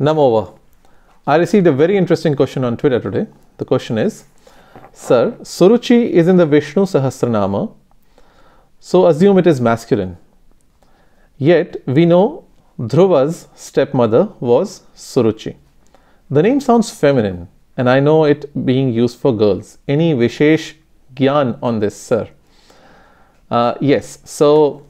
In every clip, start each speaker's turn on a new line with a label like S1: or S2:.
S1: Namova. I received a very interesting question on Twitter today. The question is, Sir, Suruchi is in the Vishnu Sahasranama, so assume it is masculine. Yet, we know Dhruva's stepmother was Suruchi. The name sounds feminine, and I know it being used for girls. Any Vishesh Gyan on this, sir? Uh, yes, so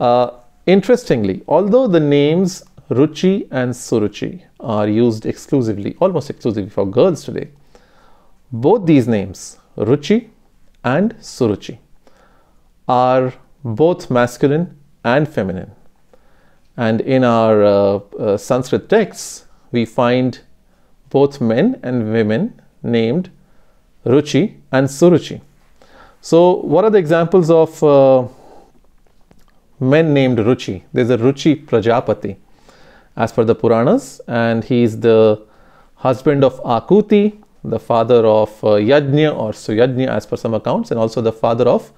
S1: uh, interestingly, although the names ruchi and suruchi are used exclusively, almost exclusively for girls today. Both these names, ruchi and suruchi, are both masculine and feminine. And in our uh, uh, Sanskrit texts, we find both men and women named ruchi and suruchi. So, what are the examples of uh, men named Ruchi? There's a Ruchi Prajapati as per the Puranas and he is the husband of Akuti, the father of uh, Yajna or Suyajna as per some accounts and also the father of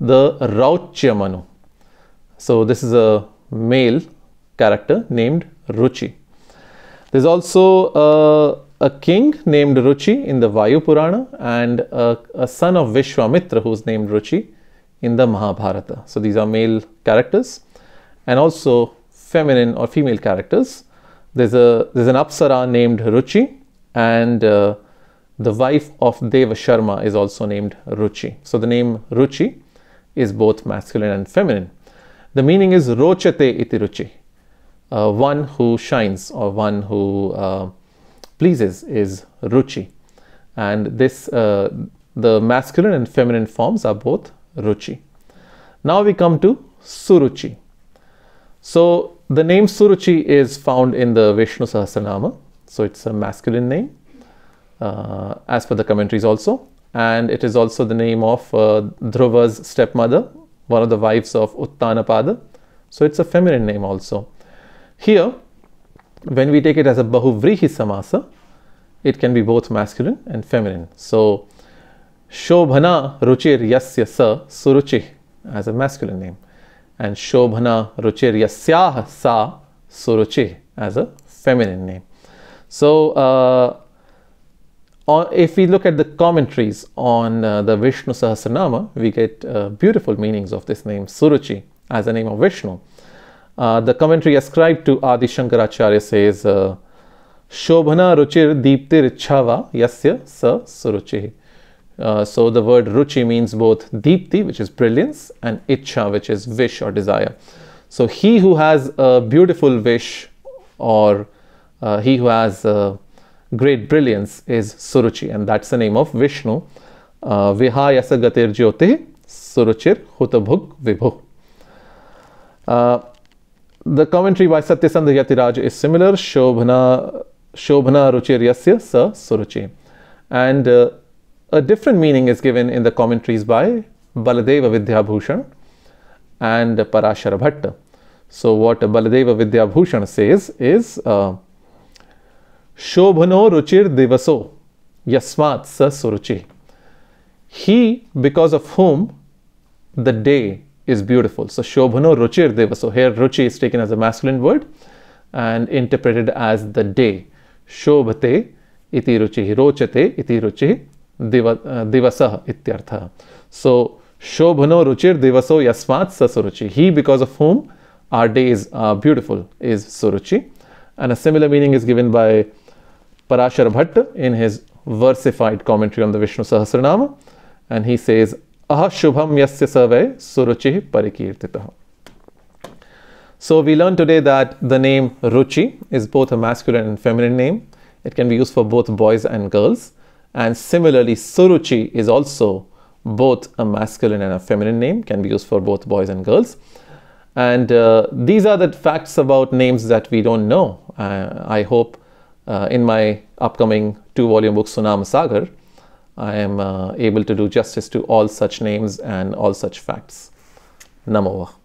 S1: the Rauchyamanu. So this is a male character named Ruchi. There is also uh, a king named Ruchi in the Vayu Purana and a, a son of Vishwamitra who is named Ruchi in the Mahabharata. So these are male characters and also feminine or female characters. There's a there's an apsara named Ruchi, and uh, the wife of Deva Sharma is also named Ruchi. So the name Ruchi is both masculine and feminine. The meaning is rochate iti ruchi, uh, one who shines or one who uh, pleases is ruchi, and this uh, the masculine and feminine forms are both ruchi. Now we come to suruchi. So the name Suruchi is found in the Vishnu Sahasranama, so it's a masculine name, uh, as per the commentaries also. And it is also the name of uh, Dhruva's stepmother, one of the wives of Uttanapada. So it's a feminine name also. Here, when we take it as a Bahuvrihi Samasa, it can be both masculine and feminine. So, Shobhana Ruchir Yasya Sa Suruchi as a masculine name and Shobhana Ruchiryasyaha Sa Suruchi as a feminine name. So, uh, if we look at the commentaries on uh, the Vishnu Sahasranama, we get uh, beautiful meanings of this name Suruchi as the name of Vishnu. Uh, the commentary ascribed to Adi Shankaracharya says, uh, Shobhana Ruchir Deeptir Chava Yasya Sa Suruchi. Uh, so the word ruchi means both deepti, which is brilliance, and itcha, which is wish or desire. So he who has a beautiful wish or uh, he who has great brilliance is Suruchi, and that's the name of Vishnu. Uh, Vihayasa gatir jyoti Suruchir hutabhuk vibhu. Uh, the commentary by Satyasandha Yatiraj is similar. Shobhana, Shobhana ruchir yasya sa Suruchi. And a different meaning is given in the commentaries by Baladeva Vidyabhushan and Parashara Bhatta. So, what Baladeva Vidyabhushan says is uh, Shobhano Ruchir Devaso Yasmat Sa Suruchi. He, because of whom the day is beautiful. So, Shobhano Ruchir Devaso. Here, Ruchi is taken as a masculine word and interpreted as the day. Shobhate iti ruchihi, rochate iti ruchihi. दिव दिवस इत्यर्थ सो शोभनो रुचिर दिवसो यस्मात् स सुरुचि ही because of whom our day is beautiful is Suruchi and a similar meaning is given by Parashara Bhatta in his versified commentary on the Vishnu Sahasranama and he says uh शुभम यस्य स सुरुचि परिकीर्ति so we learn today that the name Ruchi is both a masculine and feminine name it can be use for both boys and girls And similarly, Suruchi is also both a masculine and a feminine name, can be used for both boys and girls. And uh, these are the facts about names that we don't know. Uh, I hope uh, in my upcoming two volume book, Sunam Sagar, I am uh, able to do justice to all such names and all such facts. Namova.